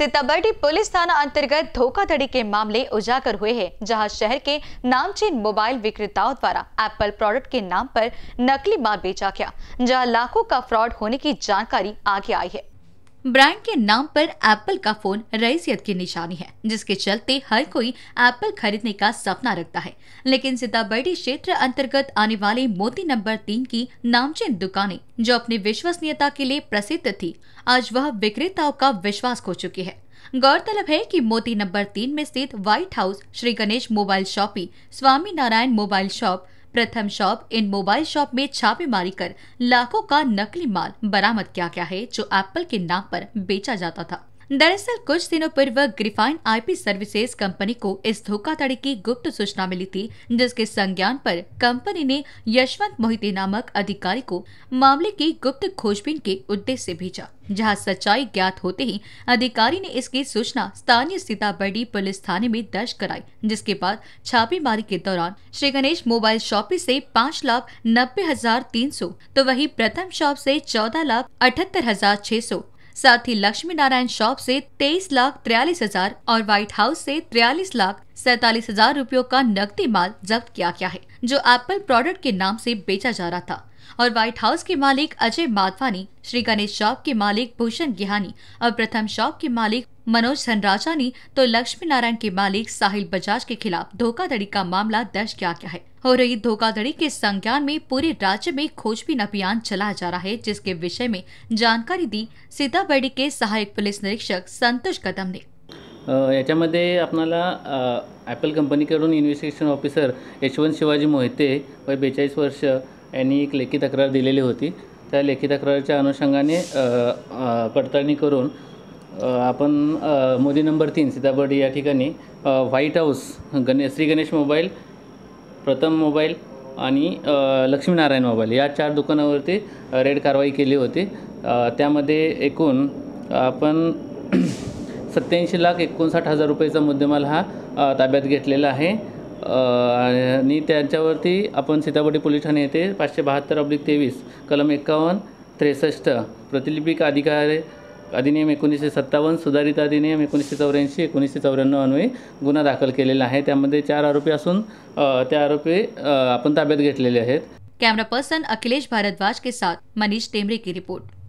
Sitabuldi police थाना अंतर्गत धोखाधड़ी के मामले उजागर हुए हैं जहां शहर के नामचीन मोबाइल विक्रेताओं द्वारा एप्पल प्रोडक्ट के नाम पर नकली माल बेचा गया जहां लाखों का फ्रॉड होने की जानकारी आगे आई है ब्रांड के नाम पर एप्पल का फोन रईसियत की निशानी है जिसके चलते हर कोई एप्पल खरीदने का सपना रखता है लेकिन सीताबर्डी क्षेत्र अंतर्गत आने वाले मोती नंबर तीन की नामचीन दुकानें जो अपनी विश्वसनीयता के लिए प्रसिद्ध थी आज वह विक्रेताओं का विश्वास खो चुकी है गौरतलब है कि मोती नंबर तीन में स्थित White House Shri Ganesh mobile shoppe Swami Narayan mobile shop Pratham shop in mobile shop में छापेमारी कर लाखों का नकली माल बरामद किया गया है जो एप्पल के नाम पर बेचा जाता था दरअसल कुछ दिनों पूर्व ग्रिफाइन आईपी सर्विसेज कंपनी को इस धोखाधड़ी की गुप्त सूचना मिली थी जिसके संज्ञान पर कंपनी ने यशवंत मोहिते नामक अधिकारी को मामले की गुप्त खोजबीन के उद्देश्य से भेजा जहां सच्चाई ज्ञात होते ही अधिकारी ने इसकी सूचना स्थानीय सीताबर्डी पुलिस थाने में दर्ज कराई जिसके बाद छापेमारी के दौरान श्री गणेश मोबाइल शॉप से पाँच लाख नब्बे हजार तीन सौ तो वही प्रथम शॉप से चौदह लाख अठहत्तर हजार छह सौ साथ ही लक्ष्मी नारायण शॉप से तेईस लाख तिरयालीस हजार और व्हाइट हाउस से तिरयालीस लाख सैतालीस हजार रूपयों का नकदी माल जब्त किया गया है जो एप्पल प्रोडक्ट के नाम से बेचा जा रहा था और व्हाइट हाउस के मालिक अजय माधवानी श्री गणेश शॉप के मालिक भूषण गिहानी और प्रथम शॉप के मालिक मनोज धनराजा ने तो लक्ष्मी नारायण के मालिक साहिल बजाज के खिलाफ धोखाधड़ी का मामला दर्ज किया गया है हो रही धोखाधड़ी के संज्ञान में पूरे राज्य में खोजबीन अभियान चलाया जा रहा है जिसके विषय में जानकारी दी सीताबर्डी के सहायक पुलिस निरीक्षक संतोष कदम ने याच्यामध्ये आपणाला ॲपल कंपनीकडून इन्व्हेस्टिगेशन ऑफिसर यशवंत शिवाजी मोहिते वय बेचाळीस वर्ष यांनी एक लेखी तक्रार दिलेली होती त्या लेखी तक्रारीच्या अनुषंगाने पडताळणी करून आपण मोदी नंबर तीन सीताबर्डी या ठिकाणी White House Ganesh Shri Ganesh mobile Pratham mobile आणि लक्ष्मीनारायण मोबाईल या चार दुकानावरती रेड कारवाई केली होती त्यामध्ये एकूण आपण सत्याऐंशी लाख एकोणसाठ हजार रुपयेचा मुद्देमाल हा ताब्यात घेतलेला आहे आणि त्याच्यावरती आपण सीताबर्डी पोलीस ठाणे येते पाचशे बहात्तर अब्लिक तेवीस कलम एकावन्न त्रेसष्ट प्रतिलिपिक अधिकारी अधिनियम एकोणीसशे सत्तावन्न सुधारित अधिनियम एकोणीसशे चौऱ्याऐंशी एकोणीसशे चौऱ्याण्णव अन्वये गुन्हा दाखल केलेला आहे त्यामध्ये चार आरोपी असून त्या आरोपी आपण ताब्यात घेतलेले आहेत कॅमेरा पर्सन अखिलेश भारद्वाज के साथ मनीष टेमरे की रिपोर्ट